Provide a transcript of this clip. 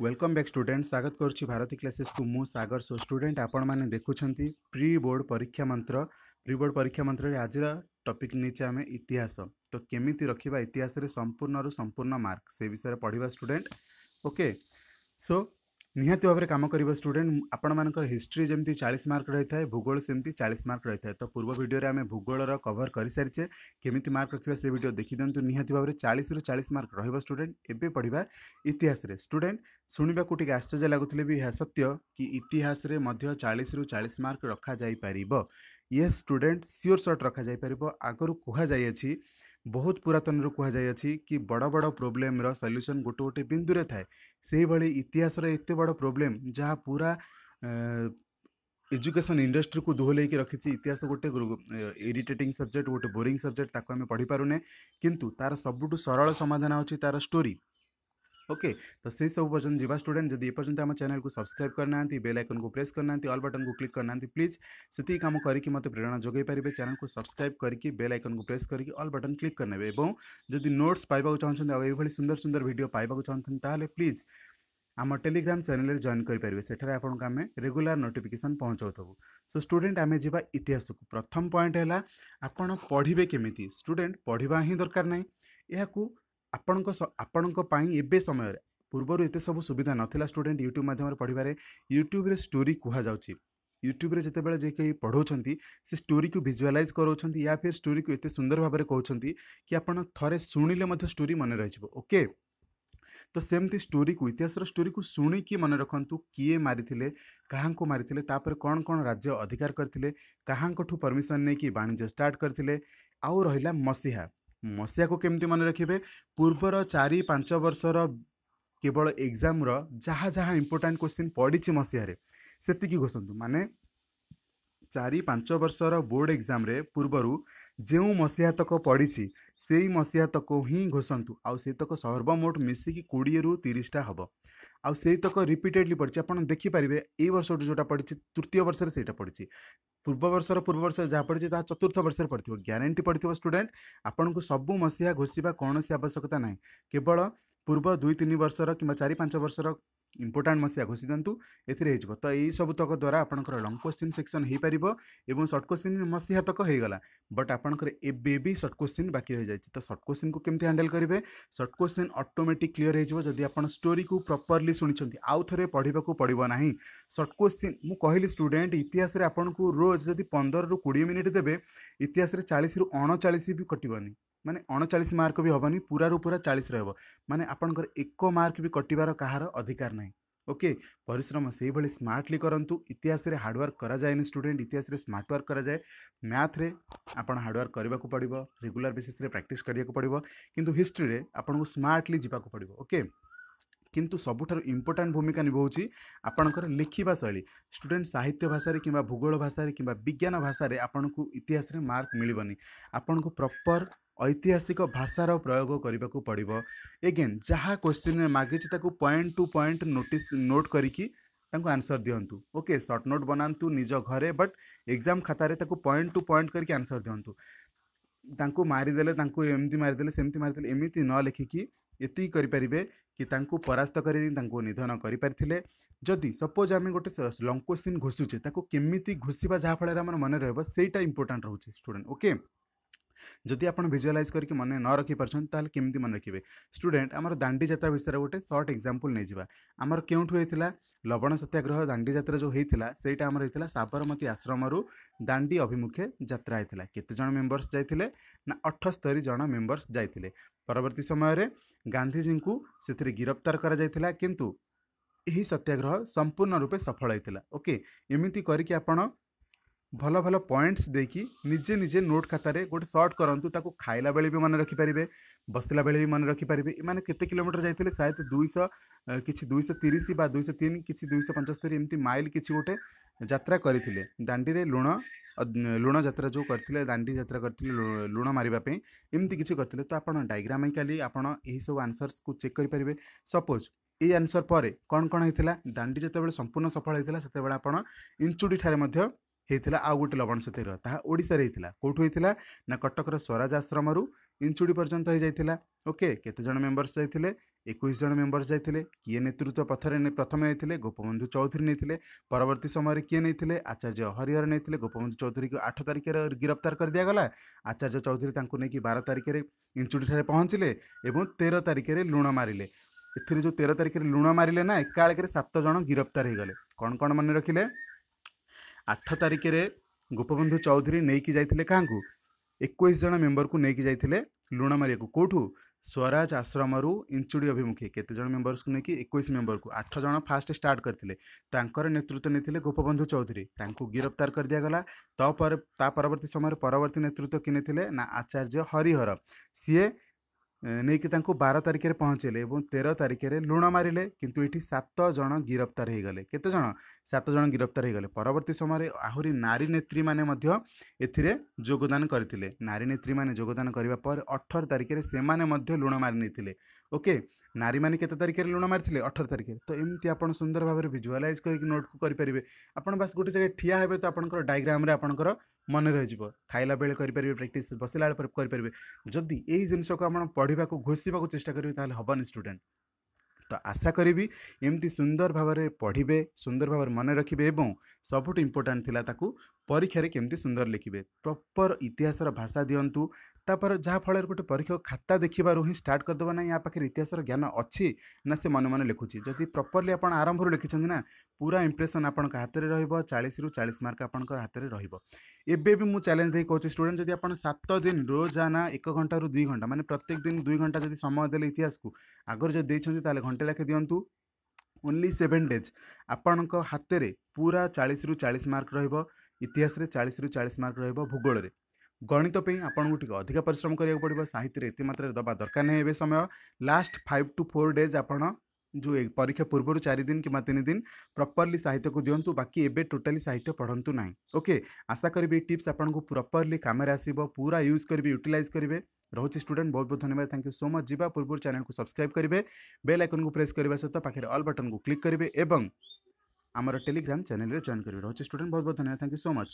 welcome back student স্বাগত করছি ভারতী ক্লাসেসকু মু সাগর সো স্টুডেন্ট আপনার দেখুম প্রি বোর্ড পরীক্ষা মন্ত্র প্রি বোর্ড পরীক্ষা মন্ত্রের আজর টপিক নিচে আমি ইতিহাস তো কেমিতি রক্ষা ইতিহাসের সম্পূর্ণ সম্পূর্ণ মার্ক সে বিষয়ে পড়া স্টুডেন্ট ওকে সো ନିହାତି ଭାବରେ କାମ କରିବ ଷ୍ଟୁଡେଣ୍ଟ ଆପଣମାନଙ୍କର ହିଷ୍ଟ୍ରି ଯେମିତି ଚାଳିଶ ମାର୍କ ରହିଥାଏ ଭୂଗୋଳ ସେମିତି ଚାଳିଶ ମାର୍କ ରହିଥାଏ ତ ପୂର୍ବ ଭିଡ଼ିଓରେ ଆମେ ଭୂଗୋଳର କଭର କରିସାରିଛେ କେମିତି ମାର୍କ ରଖିବା ସେ ଭିଡ଼ିଓ ଦେଖିଦିଅନ୍ତୁ ନିହାତି ଭାବରେ ଚାଳିଶରୁ ଚାଳିଶ ମାର୍କ ରହିବ ଷ୍ଟୁଡେଣ୍ଟ ଏବେ ପଢ଼ିବା ଇତିହାସରେ ଷ୍ଟୁଡେଣ୍ଟ ଶୁଣିବାକୁ ଟିକେ ଆଶ୍ଚର୍ଯ୍ୟ ଲାଗୁଥିଲେ ବି ଏହା ସତ୍ୟ କି ଇତିହାସରେ ମଧ୍ୟ ଚାଳିଶରୁ ଚାଳିଶ ମାର୍କ ରଖାଯାଇପାରିବ ୟେସ୍ ଷ୍ଟୁଡେଣ୍ଟ ସିଓର ସର୍ଟ ରଖାଯାଇପାରିବ ଆଗରୁ କୁହାଯାଇଅଛି ବହୁତ ପୁରାତନରୁ କୁହାଯାଇଅଛି କି ବଡ଼ ବଡ଼ ପ୍ରୋବ୍ଲେମ୍ର ସଲ୍ୟୁସନ୍ ଗୋଟେ ଗୋଟେ ବିନ୍ଦୁରେ ଥାଏ ସେହିଭଳି ଇତିହାସର ଏତେ ବଡ଼ ପ୍ରୋବ୍ଲେମ୍ ଯାହା ପୁରା ଏଜୁକେସନ୍ ଇଣ୍ଡଷ୍ଟ୍ରିକୁ ଦୋହଲେଇକି ରଖିଛି ଇତିହାସ ଗୋଟେ ଇରିଟେଟିଂ ସବଜେକ୍ଟ ଗୋଟେ ବୋରିଂ ସବଜେକ୍ଟ ତାକୁ ଆମେ ପଢ଼ିପାରୁନେ କିନ୍ତୁ ତା'ର ସବୁଠୁ ସରଳ ସମାଧାନ ହେଉଛି ତା'ର ଷ୍ଟୋରି ओके तो से सब पर्यटन जीवा स्टूडेंट जदि एपर्यंत आम चैनल को सब्सक्राइब करना तो बेल आइकन को प्रेस करना अल तो बटन को क्लिक करना तो प्लीज से कम करके मत प्रेरणा जगह पारे चैनल को सब्सक्राइब करके बेल आइकन को प्रेस करके अल बटन क्लिक करने जदि नोट्स पाइबा चाहते आभली सुंदर सुंदर भिडियो पाइबा चाहते प्लीज आम टेलीग्राम चैनल जॉइन करेंगे सेठार आपको आम रेगुला नोटिफिकेसन पहुँचाऊ सो स्टूडेंट आम जा इतिहास को प्रथम पॉइंट है आपण पढ़े केमी स्टूडेंट पढ़ा ही दरकार ना यह ଆପଣଙ୍କ ଆପଣଙ୍କ ପାଇଁ ଏବେ ସମୟରେ ପୂର୍ବରୁ ଏତେ ସବୁ ସୁବିଧା ନଥିଲା ଷ୍ଟୁଡେଣ୍ଟ ୟୁଟ୍ୟୁବ୍ ମାଧ୍ୟମରେ ପଢ଼ିବାରେ ୟୁଟ୍ୟୁବ୍ରେ ଷ୍ଟୋରି କୁହାଯାଉଛି ୟୁଟ୍ୟୁବ୍ରେ ଯେତେବେଳେ ଯେ କେହି ପଢ଼ାଉଛନ୍ତି ସେ ଷ୍ଟୋରିକୁ ଭିଜୁଆଲାଇଜ୍ କରାଉଛନ୍ତି ୟା ଫିର୍ ଷ୍ଟୋରିକୁ ଏତେ ସୁନ୍ଦର ଭାବରେ କହୁଛନ୍ତି କି ଆପଣ ଥରେ ଶୁଣିଲେ ମଧ୍ୟ ଷ୍ଟୋରି ମନେ ରହିଯିବ ଓକେ ତ ସେମିତି ଷ୍ଟୋରିକୁ ଇତିହାସର ଷ୍ଟୋରିକୁ ଶୁଣିକି ମନେ ରଖନ୍ତୁ କିଏ ମାରିଥିଲେ କାହାଙ୍କୁ ମାରିଥିଲେ ତାପରେ କ'ଣ କ'ଣ ରାଜ୍ୟ ଅଧିକାର କରିଥିଲେ କାହାଙ୍କଠୁ ପରମିସନ୍ ନେଇକି ବାଣିଜ୍ୟ ଷ୍ଟାର୍ଟ କରିଥିଲେ ଆଉ ରହିଲା ମସିହା ମସିହାକୁ କେମିତି ମନେ ରଖିବେ ପୂର୍ବର ଚାରି ପାଞ୍ଚ ବର୍ଷର କେବଳ ଏକ୍ଜାମ୍ର ଯାହା ଯାହା ଇମ୍ପୋର୍ଟାଣ୍ଟ କ୍ୱେଶ୍ଚିନ୍ ପଡ଼ିଛି ମସିହାରେ ସେତିକି ଘୋଷନ୍ତୁ ମାନେ ଚାରି ପାଞ୍ଚ ବର୍ଷର ବୋର୍ଡ଼ ଏକ୍ଜାମ୍ରେ ପୂର୍ବରୁ ଯେଉଁ ମସିହାତକ ପଡ଼ିଛି ସେଇ ମସିହାତକ ହିଁ ଘୋଷନ୍ତୁ ଆଉ ସେତକ ସର୍ବମୋଟ ମିଶିକି କୋଡ଼ିଏରୁ ତିରିଶଟା ହେବ ଆଉ ସେଇତକ ରିପିଟେଡ଼ଲି ପଡ଼ିଛି ଆପଣ ଦେଖିପାରିବେ ଏଇ ବର୍ଷଠୁ ଯେଉଁଟା ପଡ଼ିଛି ତୃତୀୟ ବର୍ଷରେ ସେଇଟା ପଡ଼ିଛି ପୂର୍ବ ବର୍ଷର ପୂର୍ବ ବର୍ଷ ଯାହା ପଡ଼ିଛି ତାହା ଚତୁର୍ଥ ବର୍ଷରେ ପଡ଼ିଥିବ ଗ୍ୟାରେଣ୍ଟି ପଡ଼ିଥିବ ଷ୍ଟୁଡେଣ୍ଟ ଆପଣଙ୍କୁ ସବୁ ମସିହା ଘୋଷିବା କୌଣସି ଆବଶ୍ୟକତା ନାହିଁ କେବଳ ପୂର୍ବ ଦୁଇ ତିନି ବର୍ଷର କିମ୍ବା ଚାରି ପାଞ୍ଚ ବର୍ଷର ଇମ୍ପୋର୍ଟାଣ୍ଟ ମସିହା ଘୋଷି ଦିଅନ୍ତୁ ଏଥିରେ ହେଇଯିବ ତ ଏଇସବୁ ତକ ଦ୍ୱାରା ଆପଣଙ୍କର ଲଙ୍ଗ୍ କୋଶ୍ଚିନ୍ ସେକ୍ସନ୍ ହେଇପାରିବ ଏବଂ ସର୍ଟ କୋଶ୍ଚିନ୍ ମସିହା ତକ ହେଇଗଲା ବଟ୍ ଆପଣଙ୍କର ଏବେ ବି ସର୍ଟ କୋଶ୍ଚିନ୍ ବାକି ରହିଯାଇଛି ତ ସର୍ଟ କୋଶ୍ଚିନ୍କୁ କେମିତି ହ୍ୟାଣ୍ଡେଲ୍ କରିବେ ସର୍ଟ କୋଶ୍ଚିନ୍ ଅଟୋମେଟିକ୍ କ୍ଲିଅର୍ ହେଇଯିବ ଯଦି ଆପଣ ଷ୍ଟୋରିକୁ ପ୍ରପର୍ଲି ଶୁଣିଛନ୍ତି ଆଉ ଥରେ ପଢ଼ିବାକୁ ପଡ଼ିବ ନାହିଁ ସର୍ଟ କୋଶ୍ଚିନ୍ ମୁଁ କହିଲି ଷ୍ଟୁଡେଣ୍ଟ ଇତିହାସରେ ଆପଣଙ୍କୁ ରୋଜ ଯଦି ପନ୍ଦରରୁ କୋଡ଼ିଏ ମିନିଟ୍ ଦେବେ ଇତିହାସରେ ଚାଳିଶରୁ ଅଣଚାଳିଶ ବି କଟିବନି ମାନେ ଅଣଚାଳିଶ ମାର୍କ ବି ହେବନି ପୁରାରୁ ପୁରା ଚାଳିଶ ରହିବ ମାନେ ଆପଣଙ୍କର ଏକ ମାର୍କ ବି କଟିବାର କାହାର ଅଧିକାର ନାହିଁ ଓକେ ପରିଶ୍ରମ ସେଇଭଳି ସ୍ମାର୍ଟଲି କରନ୍ତୁ ଇତିହାସରେ ହାର୍ଡ଼ୱାର୍କ କରାଯାଏନି ଷ୍ଟୁଡେଣ୍ଟ ଇତିହାସରେ ସ୍ମାର୍ଟ ୱାର୍କ କରାଯାଏ ମ୍ୟାଥ୍ରେ ଆପଣ ହାର୍ଡ଼ୱାର୍କ କରିବାକୁ ପଡ଼ିବ ରେଗୁଲାର ବେସିସ୍ରେ ପ୍ରାକ୍ଟିସ୍ କରିବାକୁ ପଡ଼ିବ କିନ୍ତୁ ହିଷ୍ଟ୍ରିରେ ଆପଣଙ୍କୁ ସ୍ମାର୍ଟଲି ଯିବାକୁ ପଡ଼ିବ ଓକେ କିନ୍ତୁ ସବୁଠାରୁ ଇମ୍ପୋର୍ଟାଣ୍ଟ ଭୂମିକା ନିଭାଉଛି ଆପଣଙ୍କର ଲେଖିବା ଶୈଳୀ ଷ୍ଟୁଡେଣ୍ଟ ସାହିତ୍ୟ ଭାଷାରେ କିମ୍ବା ଭୂଗୋଳ ଭାଷାରେ କିମ୍ବା ବିଜ୍ଞାନ ଭାଷାରେ ଆପଣଙ୍କୁ ଇତିହାସରେ ମାର୍କ ମିଳିବନି ଆପଣଙ୍କୁ ପ୍ରପର୍ ଐତିହାସିକ ଭାଷାର ପ୍ରୟୋଗ କରିବାକୁ ପଡ଼ିବ ଏଗେନ୍ ଯାହା କ୍ୱେଶ୍ଚିନ୍ରେ ମାଗିଛି ତାକୁ point to point notice note କରିକି ତାଙ୍କୁ ଆନ୍ସର୍ ଦିଅନ୍ତୁ ଓକେ ସର୍ଟ ନୋଟ୍ ବନାନ୍ତୁ ନିଜ ଘରେ ବଟ୍ ଏକ୍ଜାମ୍ ଖାତାରେ ତାକୁ ପଏଣ୍ଟ ଟୁ ପଏଣ୍ଟ କରିକି ଆନ୍ସର୍ ଦିଅନ୍ତୁ ତାଙ୍କୁ ମାରିଦେଲେ ତାଙ୍କୁ ଏମିତି ମାରିଦେଲେ ସେମିତି ମାରିଦେଲେ ଏମିତି ନ ଲେଖିକି ଏତିକି କରିପାରିବେ କି ତାଙ୍କୁ ପରାସ୍ତ କରି ତାଙ୍କୁ ନିଧନ କରିପାରିଥିଲେ ଯଦି ସପୋଜ୍ ଆମେ ଗୋଟେ ଲଙ୍ଗ କୋଶ୍ଚିନ୍ ଘୋଷୁଛେ ତାକୁ କେମିତି ଘୋଷିବା ଯାହାଫଳରେ ଆମର ମନେ ରହିବ ସେଇଟା ଇମ୍ପୋର୍ଟାଣ୍ଟ ରହୁଛି ଷ୍ଟୁଡ଼େଣ୍ଟ ଓକେ जदि आप भिजुआलाइज करके मन न रखी पार्टी केमी मन रखिए स्टूडेंट आम दांडी जात विषय गोटे सर्ट एक्जामपल नहीं जावा आमर के लवण सत्याग्रह दांडी जात जो होता से साबरमती आश्रम दांडी अभिमुखे जित्राइला केतेज मेम्बर्स जाते ना अठस्तरी जन मेम्बर्स जाते परवर्त समय गांधीजी को सीधे गिरफ्तार करूँ सत्याग्रह संपूर्ण रूपे सफल होता ओके एमती करके आपड़ भल भल पॉइंट्स देखी निजे निजे नोट खातारे गोटे सर्ट करूँ ताको खाइला बेले भी मन रखिपारे बसला बेले भी मन रखिपारे इन्हें कते कोमीटर जाते शायद दुई कि दुई तीस दुईश तीन किसी दुई पंचस्तरी एमती माइल किसी गोटे जात्रा करते दाँडी लुण लुण जात्रा जो करते दाँडी जात्रा करते लुण मारे एमती किसी करते तो आप डायग्राम आपड़ यही सब आनसर्स को चेक करेंगे सपोज ये आंसर पर कौन कौन होता दाँडी जिते संपूर्ण सफल होता है आप इंचुड़ी ठारे ହୋଇଥିଲା ଆଉ ଗୋଟେ ଲବଣ ସତୀର ତାହା ଓଡ଼ିଶାରେ ହୋଇଥିଲା କେଉଁଠୁ ହୋଇଥିଲା ନା କଟକର ସ୍ୱରାଜ ଆଶ୍ରମରୁ ଇଞ୍ଚୁଡ଼ି ପର୍ଯ୍ୟନ୍ତ ହୋଇଯାଇଥିଲା ଓକେ କେତେଜଣ ମେମ୍ବର୍ସ ଯାଇଥିଲେ ଏକୋଇଶ ଜଣ ମେମ୍ବର୍ସ ଯାଇଥିଲେ କିଏ ନେତୃତ୍ୱ ପଥରେ ପ୍ରଥମେ ନେଇଥିଲେ ଗୋପବନ୍ଧୁ ଚୌଧୁରୀ ନେଇଥିଲେ ପରବର୍ତ୍ତୀ ସମୟରେ କିଏ ନେଇଥିଲେ ଆଚାର୍ଯ୍ୟ ହରିହର ନେଇଥିଲେ ଗୋପବନ୍ଧୁ ଚୌଧୁରୀକୁ ଆଠ ତାରିଖରେ ଗିରଫତାର କରିଦିଆଗଲା ଆଚାର୍ଯ୍ୟ ଚୌଧୁରୀ ତାଙ୍କୁ ନେଇକି ବାର ତାରିଖରେ ଇଞ୍ଚୁଡ଼ିଠାରେ ପହଞ୍ଚିଲେ ଏବଂ ତେର ତାରିଖରେ ଲୁଣ ମାରିଲେ ଏଥିରେ ଯେଉଁ ତେର ତାରିଖରେ ଲୁଣ ମାରିଲେ ନା ଏକାବେଳକରେ ସାତ ଜଣ ଗିରଫତାର ହୋଇଗଲେ କ'ଣ କ'ଣ ମନେ ରଖିଲେ ଆଠ ତାରିଖରେ ଗୋପବନ୍ଧୁ ଚୌଧୁରୀ ନେଇକି ଯାଇଥିଲେ କାହାଙ୍କୁ ଏକୋଇଶ ଜଣ ମେମ୍ବରକୁ ନେଇକି ଯାଇଥିଲେ ଲୁଣମାରିଆକୁ କେଉଁଠୁ ସ୍ୱରାଜ ଆଶ୍ରମରୁ ଇଞ୍ଚୁଡ଼ି ଅଭିମୁଖେ କେତେ ଜଣ ମେମ୍ବର୍ସକୁ ନେଇକି ଏକୋଇଶ ମେମ୍ବରକୁ ଆଠ ଜଣ ଫାଷ୍ଟ ଷ୍ଟାର୍ଟ କରିଥିଲେ ତାଙ୍କର ନେତୃତ୍ୱ ନେଇଥିଲେ ଗୋପବନ୍ଧୁ ଚୌଧୁରୀ ତାଙ୍କୁ ଗିରଫତାର କରିଦିଆଗଲା ତାପରେ ତା ପରବର୍ତ୍ତୀ ସମୟରେ ପରବର୍ତ୍ତୀ ନେତୃତ୍ୱ କିଣିଥିଲେ ନା ଆଚାର୍ଯ୍ୟ ହରିହର ସିଏ ନେଇକି ତାଙ୍କୁ ବାର ତାରିଖରେ ପହଞ୍ଚାଇଲେ ଏବଂ ତେର ତାରିଖରେ ଲୁଣ ମାରିଲେ କିନ୍ତୁ ଏଠି ସାତ ଜଣ ଗିରଫତାର ହୋଇଗଲେ କେତେ ଜଣ ସାତ ଜଣ ଗିରଫତାର ହୋଇଗଲେ ପରବର୍ତ୍ତୀ ସମୟରେ ଆହୁରି ନାରୀ ନେତ୍ରୀମାନେ ମଧ୍ୟ ଏଥିରେ ଯୋଗଦାନ କରିଥିଲେ ନାରୀ ନେତ୍ରୀମାନେ ଯୋଗଦାନ କରିବା ପରେ ଅଠର ତାରିଖରେ ସେମାନେ ମଧ୍ୟ ଲୁଣ ମାରି ନେଇଥିଲେ ଓକେ ନାରୀମାନେ କେତେ ତାରିଖରେ ଲୁଣ ମାରିଥିଲେ ଅଠର ତାରିଖରେ ତ ଏମିତି ଆପଣ ସୁନ୍ଦର ଭାବରେ ଭିଜୁଆଲାଇଜ୍ କରିକି ନୋଟ୍କୁ କରିପାରିବେ ଆପଣ ବାସ୍ ଗୋଟେ ଜାଗାରେ ଠିଆ ହେବେ ତ ଆପଣଙ୍କର ଡାଇଗ୍ରାମରେ ଆପଣଙ୍କର ମନେ ରହିଯିବ ଖାଇଲା ବେଳେ କରିପାରିବେ ପ୍ରାକ୍ଟିସ୍ ବସିଲା ବେଳେ କରିପାରିବେ ଯଦି ଏଇ ଜିନିଷକୁ ଆପଣ ପଢ଼ିବାକୁ ଘୋଷିବାକୁ ଚେଷ୍ଟା କରିବେ ତାହେଲେ ହେବନି ଷ୍ଟୁଡ଼େଣ୍ଟ ତ ଆଶା କରିବି ଏମିତି ସୁନ୍ଦର ଭାବରେ ପଢ଼ିବେ ସୁନ୍ଦର ଭାବରେ ମନେ ରଖିବେ ଏବଂ ସବୁଠୁ ଇମ୍ପୋର୍ଟାଣ୍ଟ ଥିଲା ତାକୁ ପରୀକ୍ଷାରେ କେମିତି ସୁନ୍ଦର ଲେଖିବେ ପ୍ରପର ଇତିହାସର ଭାଷା ଦିଅନ୍ତୁ ତାପରେ ଯାହାଫଳରେ ଗୋଟେ ପରୀକ୍ଷକ ଖାତା ଦେଖିବାରୁ ହିଁ ଷ୍ଟାର୍ଟ କରିଦେବ ନାହିଁ ୟା ପାଖରେ ଇତିହାସର ଜ୍ଞାନ ଅଛି ନା ସେ ମନେ ମନେ ଲେଖୁଛି ଯଦି ପ୍ରପର୍ଲି ଆପଣ ଆରମ୍ଭରୁ ଲେଖିଛନ୍ତି ନା ପୁରା ଇମ୍ପ୍ରେସନ୍ ଆପଣଙ୍କ ହାତରେ ରହିବ ଚାଳିଶରୁ ଚାଳିଶ ମାର୍କ ଆପଣଙ୍କ ହାତରେ ରହିବ ଏବେ ବି ମୁଁ ଚ୍ୟାଲେଞ୍ଜ ଦେଇ କହୁଛି ଷ୍ଟୁଡେଣ୍ଟ ଯଦି ଆପଣ ସାତ ଦିନ ରୋଜାନା ଏକ ଘଣ୍ଟାରୁ ଦୁଇ ଘଣ୍ଟା ମାନେ ପ୍ରତ୍ୟେକ ଦିନ ଦୁଇ ଘଣ୍ଟା ଯଦି ସମୟ ଦେଲେ ଇତିହାସକୁ ଆଗରୁ ଯଦି ଦେଇଛନ୍ତି ତାହେଲେ ଘଣ୍ଟେ ଲେଖେ ଦିଅନ୍ତୁ ଓନ୍ଲି ସେଭେନ୍ ଡେଜ୍ ଆପଣଙ୍କ ହାତରେ ପୁରା ଚାଳିଶରୁ ଚାଳିଶ ମାର୍କ ରହିବ इतिहास चालीस रु चालीस मार्क रूगोल गणित आपको टी अधिक पिश्रम करा पड़ो साहित्य एत मात्र दबा दरकार नहीं है समय last five to four days आप जो परीक्षा पूर्व चारिदिन कि तीन दिन प्रपर्ली साहित्य को दिंतु बाकी एवं टोटाली साहित्य पढ़ंतु ना ओके आशा करी टीप्स आपको प्रपर्ली काम आसो पूरा यूज करेंगे यूटिलाइज करेंगे रोचे स्टूडेंट बहुत बहुत धन्यवाद थैंक यू सो मच जी पूर्व चैनल को सब्सक्राइब करेंगे बेल आइकन को प्रेस करने सहित पाखे अल् बटन को क्लिक करेंगे और আমার টেলিগ্রাম চ্যানেলে জয়েন করবে হচ্ছে স্টুডেন্ট বহুত বহুত ধন্যবাদ থ্যাংক ইউ সো মচ